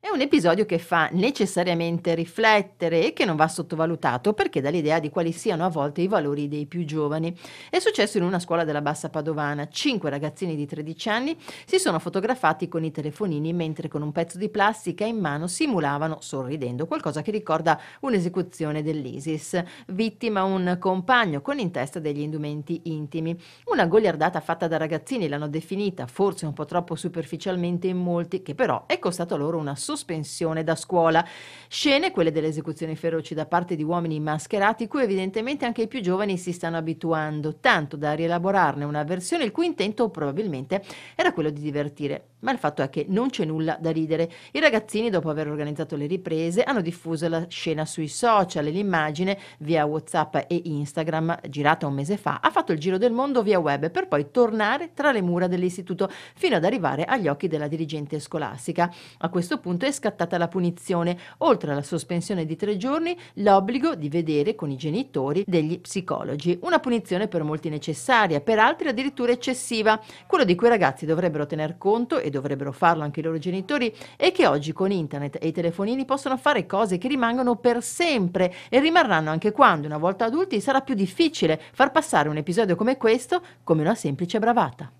È un episodio che fa necessariamente riflettere e che non va sottovalutato perché dà l'idea di quali siano a volte i valori dei più giovani. È successo in una scuola della Bassa Padovana. Cinque ragazzini di 13 anni si sono fotografati con i telefonini mentre con un pezzo di plastica in mano simulavano, sorridendo, qualcosa che ricorda un'esecuzione dell'ISIS. Vittima un compagno con in testa degli indumenti intimi. Una goliardata fatta da ragazzini l'hanno definita, forse un po' troppo superficialmente in molti, che però è costata loro una sospensione da scuola. Scene, quelle delle esecuzioni feroci da parte di uomini mascherati, cui evidentemente anche i più giovani si stanno abituando, tanto da rielaborarne una versione il cui intento probabilmente era quello di divertire. Ma il fatto è che non c'è nulla da ridere. I ragazzini, dopo aver organizzato le riprese, hanno diffuso la scena sui social e l'immagine via WhatsApp e Instagram, girata un mese fa, ha fatto il giro del mondo via web per poi tornare tra le mura dell'istituto fino ad arrivare agli occhi della dirigente scolastica. A questo punto punto è scattata la punizione, oltre alla sospensione di tre giorni, l'obbligo di vedere con i genitori degli psicologi. Una punizione per molti necessaria, per altri addirittura eccessiva. Quello di cui i ragazzi dovrebbero tener conto, e dovrebbero farlo anche i loro genitori, è che oggi con internet e i telefonini possono fare cose che rimangono per sempre e rimarranno anche quando, una volta adulti, sarà più difficile far passare un episodio come questo come una semplice bravata.